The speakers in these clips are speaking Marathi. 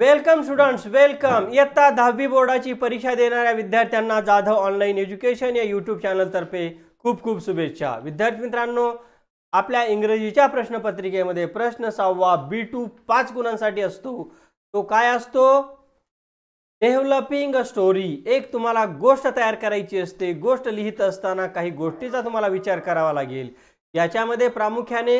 वेलकम स्टुडंट्स वेलकम इयत्ता दहावी बोर्डाची परीक्षा देणाऱ्या विद्यार्थ्यांना जाधव ऑनलाईन एज्युकेशन या यूट्यूब चॅनलतर्फे खूप खूप शुभेच्छा विद्यार्थी मित्रांनो आपल्या इंग्रजीच्या प्रश्नपत्रिकेमध्ये प्रश्न सहावा बी टू पाच गुणांसाठी असतो तो काय असतो डेव्हलपिंग अ स्टोरी एक तुम्हाला गोष्ट तयार करायची असते गोष्ट लिहित असताना काही गोष्टीचा तुम्हाला विचार करावा लागेल याच्यामध्ये प्रामुख्याने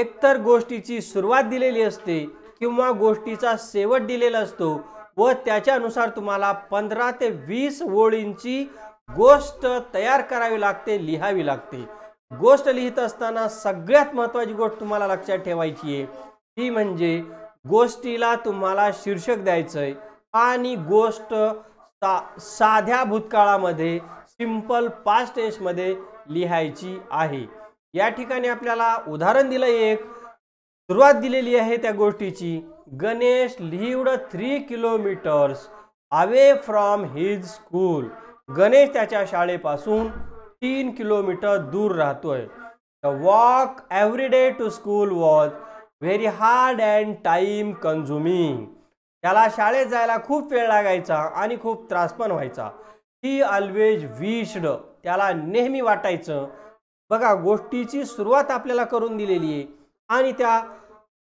एकतर गोष्टीची सुरुवात दिलेली असते किंवा गोष्टीचा शेवट दिलेला असतो व त्याच्यानुसार तुम्हाला पंधरा ते वीस ओळींची गोष्ट तयार करावी लागते लिहावी लागते गोष्ट लिहित असताना सगळ्यात महत्वाची गोष्ट तुम्हाला लक्षात ठेवायची आहे ती म्हणजे गोष्टीला तुम्हाला शीर्षक द्यायचं आहे आणि गोष्ट सा साध्या भूतकाळामध्ये सिम्पल पास्ट टेन्समध्ये लिहायची आहे या ठिकाणी आपल्याला उदाहरण दिलं एक सुरुवात दिलेली आहे त्या गोष्टीची Ganesh lived three kilometers away from his school Ganesh त्याच्या शाळेपासून तीन किलोमीटर दूर राहतोय the walk every day to school was very hard and time consuming त्याला शाळेत जायला खूप वेळ लागायचा आणि खूप त्रास पण व्हायचा ही ऑलवेज विश्ड त्याला नेहमी वाटायचं बघा गोष्टीची सुरुवात आपल्याला करून दिलेली आहे आणि त्या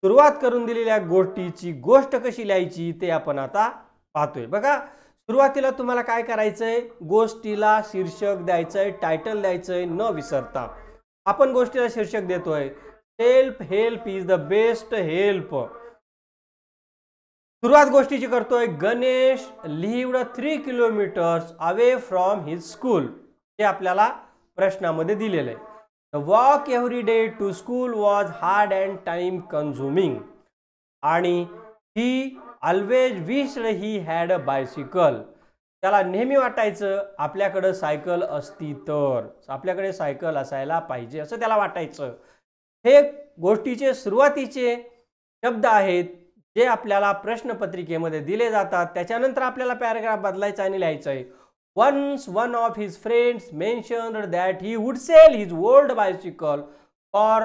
सुरुवात करून दिलेल्या गोष्टीची गोष्ट कशी लिहायची ते आपण आता पाहतोय बघा सुरुवातीला तुम्हाला काय करायचंय गोष्टीला शीर्षक द्यायचंय टायटल द्यायचंय न विसरता आपण गोष्टीला शीर्षक देतोय self help is the best help सुरुवात गोष्टीची करतोय Ganesh lived three kilometers away from his school हे आपल्याला प्रश्नामध्ये दिलेलं आहे the walk every day to school was hard and time consuming आणि he always wished he had a bicycle त्याला नेहमी वाटायचं आपल्याकडं सायकल असती तर आपल्याकडे सायकल असायला पाहिजे असं त्याला वाटायचं हे गोष्टीचे सुरुवातीचे शब्द आहेत जे आपल्याला प्रश्नपत्रिकेमध्ये दिले जातात त्याच्यानंतर आपल्याला पॅराग्राफ बदलायचा आणि लिहायचा आहे Once one of his friends mentioned that he would sell his old bicycle for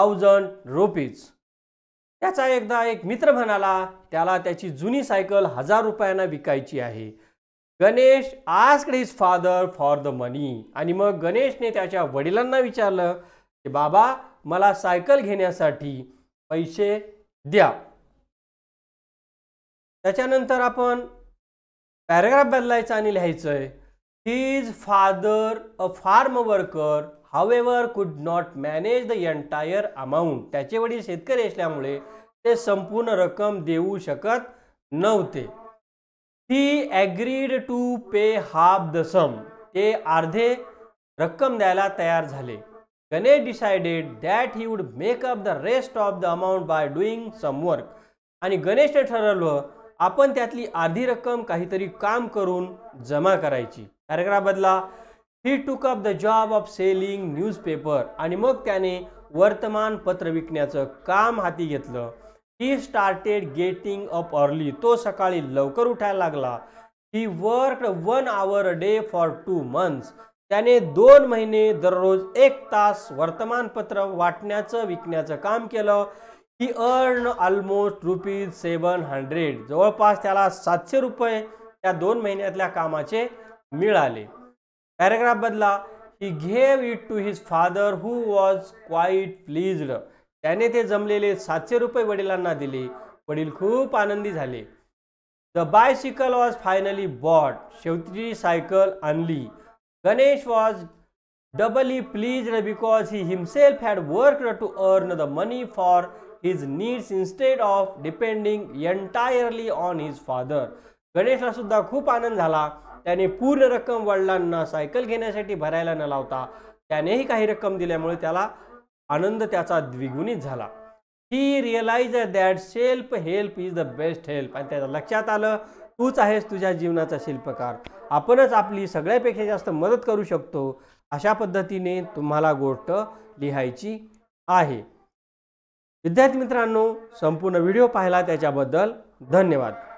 1000 rupees. त्याचा एकदा एक मित्र म्हणाला त्याला त्याची जुनी सायकल हजार रुपयांना विकायची आहे Ganesh asked his father for the money आणि मग गणेशने त्याच्या वडिलांना विचारलं की बाबा मला सायकल घेण्यासाठी पैसे द्या त्याच्यानंतर आपण पॅरेग्राफ बदलायचा आणि लिहायचं आहे his father a farm worker however could not manage the entire amount त्याचे वडील शेतकरी असल्यामुळे ते संपूर्ण रक्कम देऊ शकत नव्हते he agreed to pay half the sum ते अर्धे रक्कम द्यायला तयार झाले Ganesh decided that he would make up the rest of the amount by doing some work आणि गणेशने ठरवलं आपण त्यातली आधी रक्कम काहीतरी काम करून जमा करायची पॅरेग्राफ बदला he took up the job of selling newspaper आणि मग त्याने वर्तमानपत्र विकण्याचं काम हाती घेतलं he started getting up early तो सकाळी लवकर उठायला लागला he work one hour day for two months त्याने दोन महिने दररोज एक तास वर्तमानपत्र वाटण्याचं विकण्याचं काम केलं he earn almost rupees seven hundred जवळपास त्याला सातशे रुपये त्या दोन महिन्यातल्या कामाचे मिळाले पॅरेग्राफ बदला he gave it to his father who was quite pleased त्याने ते जमलेले सातशे रुपये वडिलांना दिले वडील खूप आनंदी झाले the bicycle was finally bought शेवटी सायकल आणली Ganesh was doubly pleased because he himself had worked to earn the money for his needs instead of depending entirely on his father. गणेशला सुद्धा खूप आनंद झाला त्याने पूर्ण रक्कम वडिलांना सायकल घेण्यासाठी भरायला न लावता त्यानेही काही रक्कम दिल्यामुळे त्याला आनंद त्याचा द्विगुणित झाला he realize that self help is the best help आणि त्याच्या लक्षात आलं तूच आहेस तुझ्या जीवनाचा शिल्पकार आपणच आपली सगळ्यापेक्षा जास्त मदत करू शकतो अशा पद्धतीने तुम्हाला गोष्ट लिहायची आहे विद्यार्थी मित्रांनो संपूर्ण व्हिडिओ पाहिला त्याच्याबद्दल धन्यवाद